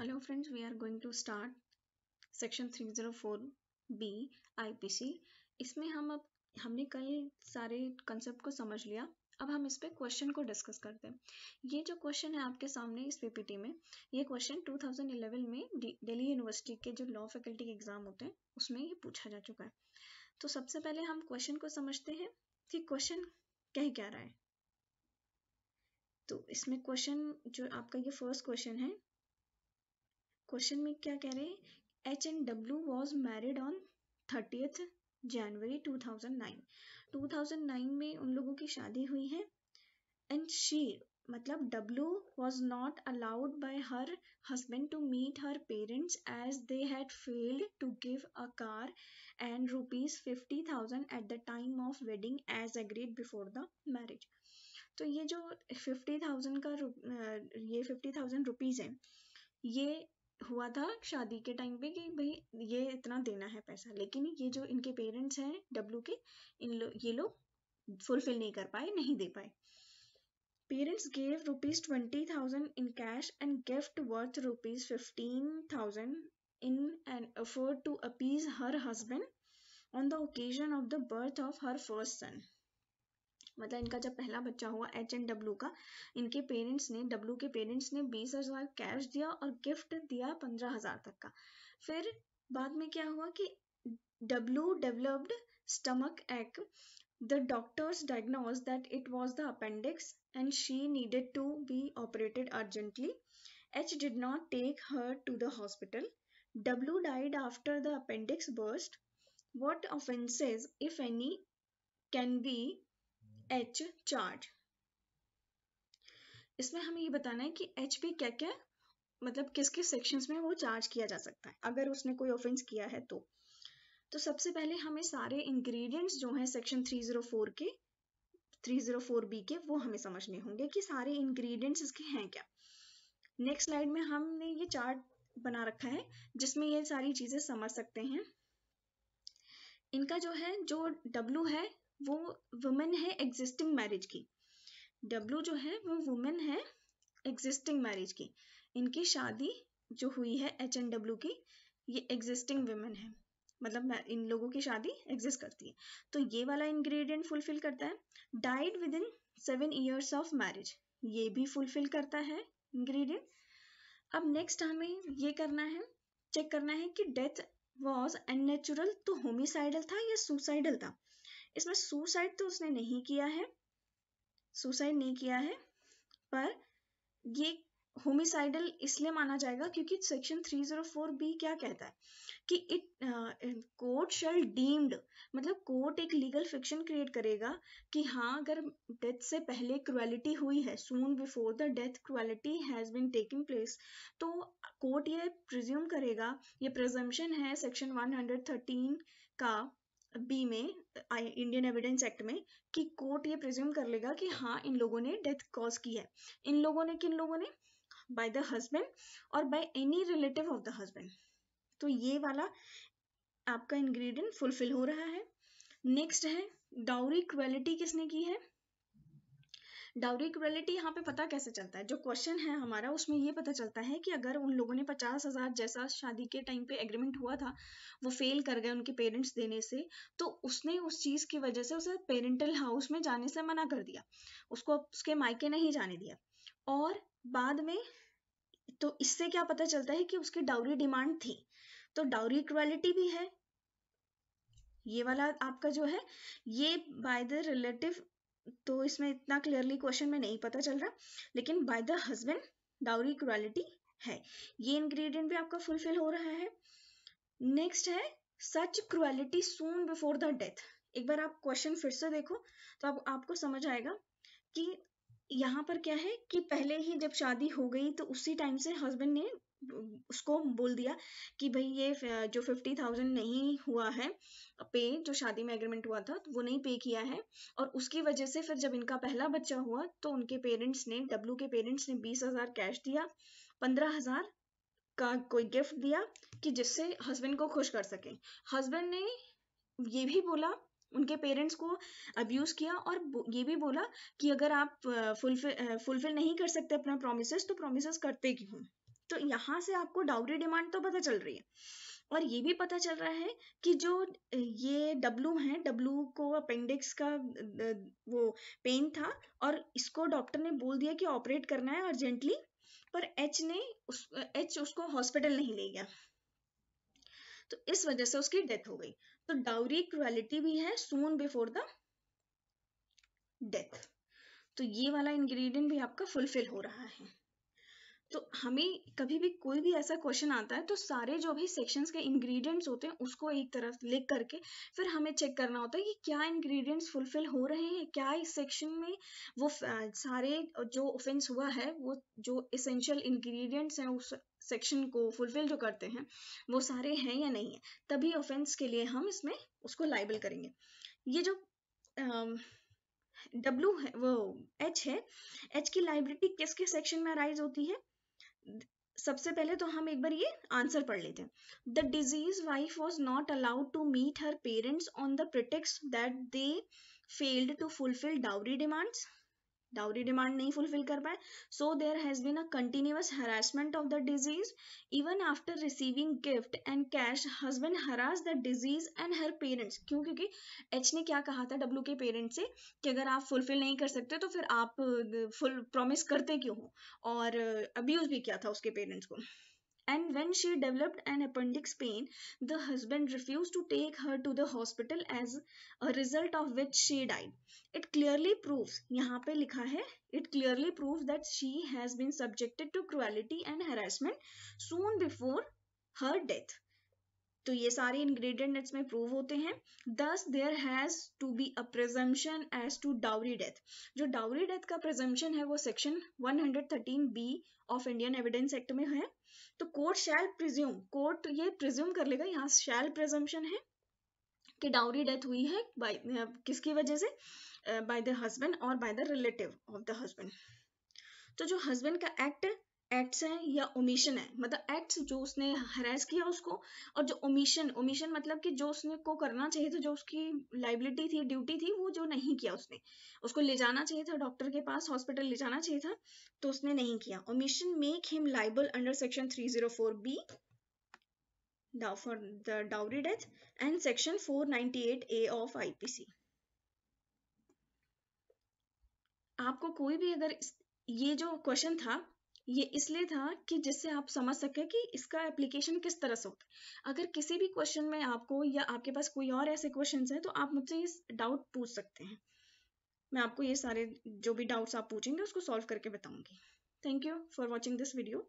Hello friends, we are going to start section 304B IPC इसमें हम अब हमने कल सारे कंसेप्ट को समझ लिया अब हम इस पे क्वेश्चन को डिस्कस करते हैं ये जो क्वेश्चन है आपके सामने इस पीपीटी में ये क्वेश्चन 2011 में दिल्ली यूनिवर्सिटी के जो लॉ फैकल्टी के एग्जाम होते हैं उसमें ये पूछा जा चुका है तो सबसे पहले हम क्वेश्चन को समझते हैं कि क्वेश्चन कह क्या रहा है तो इसमें क्वेश्चन जो आपका ये फर्स्ट क्वेश्चन है क्वेश्चन में क्या कह रहे हैं H and W was married on thirtieth January 2009 2009 में उन लोगों की शादी हुई है एंड शी मतलब W was not allowed by her husband to meet her parents as they had failed to give a car and rupees fifty thousand at the time of wedding as agreed before the marriage तो ये जो fifty thousand का ये fifty thousand rupees है ये हुआ था शादी के टाइम पे कि भाई ये इतना देना है पैसा लेकिन ये जो इनके पेरेंट्स हैं डब्लू के इन लो, ये लोग फुलफिल नहीं कर पाए नहीं दे पाए parents gave rupees twenty thousand in cash and gift worth rupees fifteen thousand in an effort to appease her husband on the occasion of the birth of her first son मतलब इनका जब पहला बच्चा हुआ एच एंड डब्ल्यू का इनके parents ने W के पेरेंट्स ने बीस हजार कैश दिया और गिफ्ट दिया पंद्रह हजार तक का फिर बाद में क्या हुआ कि W developed stomach ache the doctors diagnose that it was the appendix and she needed to be operated urgently H did not take her to the hospital W died after the appendix burst what offences if any can be H charge इसमें हमें ये बताना है कि H P क्या क्या मतलब किस किस सेक्शंस में वो चार्ज किया जा सकता है अगर उसने कोई ऑफेंस किया है तो तो सबसे पहले हमें सारे इंग्रेडिएंट्स जो हैं सेक्शन 304 के 304 बी के वो हमें समझने होंगे कि सारे इंग्रेडिएंट्स इसके हैं क्या नेक्स्ट स्लाइड में हमने ये चार्ट बना रखा है जिसमें ये सारी चीज़ें समझ सकते हैं इनका जो है जो W है वो वुमेन है एग्जिस्टिंग मैरिज की डब्लू जो है वो वुमेन है एग्जिस्टिंग मैरिज की इनकी शादी जो हुई है एच एन डब्ल्यू की ये एग्जिस्टिंग वुमेन है मतलब इन लोगों की शादी एग्जिस्ट करती है तो ये वाला इंग्रेडिएंट फुलफिल करता है died within seven years of marriage ये भी फुलफिल करता है इंग्रेडिएंट अब नेक्स्ट हमें ये करना है चेक करना है कि डेथ वॉज अनचुरल तो होमिसाइडल था या सुसाइडल था इसमें सुसाइड तो उसने नहीं किया है सुसाइड नहीं किया है पर ये होमिसाइडल इसलिए माना जाएगा क्योंकि सेक्शन 304 बी क्या कहता है कि इट कोर्ट शेल डीम्ड मतलब कोर्ट एक लीगल फिक्शन क्रिएट करेगा कि हाँ अगर डेथ से पहले क्रुअलिटी हुई है soon before the death cruelty has been taking place तो कोर्ट ये प्रिज्यूम करेगा ये प्रजम्पशन है सेक्शन 113 का बी में इंडियन एविडेंस एक्ट में कि कोर्ट ये प्रिज्यूम कर लेगा कि हाँ इन लोगों ने डेथ कॉज की है इन लोगों ने किन लोगों ने बाय द हस्बैंड और by any relative of the husband तो ये वाला आपका इंग्रेडिएंट फुलफिल हो रहा है नेक्स्ट है डाउरी क्वालिटी किसने की है डाउरी इक्वेलिटी यहाँ पे पता कैसे चलता है जो क्वेश्चन है हमारा उसमें ये पता चलता है कि अगर उन लोगों ने पचास हज़ार जैसा शादी के टाइम पे एग्रीमेंट हुआ था वो फेल कर गए उनके पेरेंट्स देने से तो उसने उस चीज़ की वजह से उसे पेरेंटल हाउस में जाने से मना कर दिया उसको उसके मायके नहीं जाने दिया और बाद में तो इससे क्या पता चलता है कि उसकी डाउरी डिमांड थी तो डाउरी इक्वेलिटी भी है ये वाला आपका जो है ये बाय द रिलेटिव तो इसमें इतना क्लियरली क्वेश्चन में नहीं पता चल रहा लेकिन by the husband dowry quality है ये इंग्रेडिएंट भी आपका फुलफिल हो रहा है नेक्स्ट है such cruelty soon before the death एक बार आप क्वेश्चन फिर से देखो तो आप, आपको समझ आएगा कि यहाँ पर क्या है कि पहले ही जब शादी हो गई तो उसी टाइम से हस्बैंड ने उसको बोल दिया कि भाई ये जो फिफ्टी थाउजेंड नहीं हुआ है पे जो शादी में एग्रीमेंट हुआ था तो वो नहीं पे किया है और उसकी वजह से फिर जब इनका पहला बच्चा हुआ तो उनके पेरेंट्स ने डब्लू के पेरेंट्स ने बीस हजार कैश दिया पंद्रह हजार का कोई गिफ्ट दिया कि जिससे हस्बैंड को खुश कर सके हस्बैंड ने ये भी बोला उनके पेरेंट्स को अब्यूज़ किया और ये भी बोला कि अगर आप फुलफिल फुलफिल नहीं कर सकते अपना प्रोमिस तो प्रोमिस करते क्यों तो यहाँ से आपको डाउरी डिमांड तो पता चल रही है और ये भी पता चल रहा है कि जो ये डब्लू है डब्लू को अपेंडिक्स का वो पेन था और इसको डॉक्टर ने बोल दिया कि ऑपरेट करना है अर्जेंटली पर एच ने उस एच उसको हॉस्पिटल नहीं ले गया तो इस वजह से उसकी डेथ हो गई तो डाउरी क्रुएलिटी भी है सून बिफोर द डेथ तो ये वाला इंग्रेडिएंट भी आपका फुलफिल हो रहा है तो हमें कभी भी कोई भी ऐसा क्वेश्चन आता है तो सारे जो भी सेक्शंस के इंग्रेडिएंट्स होते हैं उसको एक तरफ लिख करके फिर हमें चेक करना होता है कि क्या इंग्रेडिएंट्स फुलफिल हो रहे हैं क्या इस सेक्शन में वो सारे जो ऑफेंस हुआ है वो जो इसेंशियल इंग्रेडिएंट्स हैं उस सेक्शन को फुलफिल जो करते हैं वो सारे हैं या नहीं है तभी ऑफेंस के लिए हम इसमें उसको लाइबल करेंगे ये जो डब्ल्यू है वो एच है एच की लाइबिलिटी किसके सेक्शन में अराइज होती है सबसे पहले तो हम एक बार ये आंसर पढ़ लेते हैं the deceased wife was not allowed to meet her parents on the pretext that they failed to fulfil dowry demands dowry demand नहीं फुलफिल कर पाए so there has been a continuous harassment of the deceased even after receiving gift and cash husband harass the deceased and her parents क्यों क्योंकि H ने क्या कहा था W के पेरेंट्स से कि अगर आप फुलफिल नहीं कर सकते तो फिर आप फुल प्रॉमिस करते क्यों हो और अब्यूज भी किया था उसके पेरेंट्स को and when she developed an appendix pain, the husband refused to take her to the hospital as a result of which she died. It clearly proves, यहाँ पे लिखा है, it clearly proves that she has been subjected to cruelty and harassment soon before her death. तो ये सारे ingredient इसमें prove होते हैं thus there has to be a presumption as to dowry death जो डाउरी डेथ का presumption है वो section 113 B of Indian Evidence Act में है तो कोर्ट शैल प्रिज्यूम कोर्ट ये प्रिज्यूम कर लेगा यहाँ शैल प्रेजम्पन है कि डाउरी डेथ हुई है बाय किसकी वजह से बाय द हस्बैंड और by the relative of the husband तो जो हस्बैंड का एक्ट है एक्ट्स हैं या ओमिशन है मतलब एक्ट्स जो उसने हरास किया उसको और जो ओमिशन ओमिशन मतलब कि जो उसने को करना चाहिए था जो उसकी लाइबिलिटी थी ड्यूटी थी वो जो नहीं किया उसने उसको ले जाना चाहिए था डॉक्टर के पास हॉस्पिटल ले जाना चाहिए था तो उसने नहीं किया omission make him liable under section three zero four B for the dowry death and section four ninety eight A of IPC आपको कोई भी अगर ये जो क्वेश्चन था ये इसलिए था कि जिससे आप समझ सके कि इसका एप्लीकेशन किस तरह से होता है अगर किसी भी क्वेश्चन में आपको या आपके पास कोई और ऐसे क्वेश्चन हैं तो आप मुझसे ये डाउट पूछ सकते हैं मैं आपको ये सारे जो भी डाउट्स आप पूछेंगे उसको सॉल्व करके बताऊंगी thank you for watching this video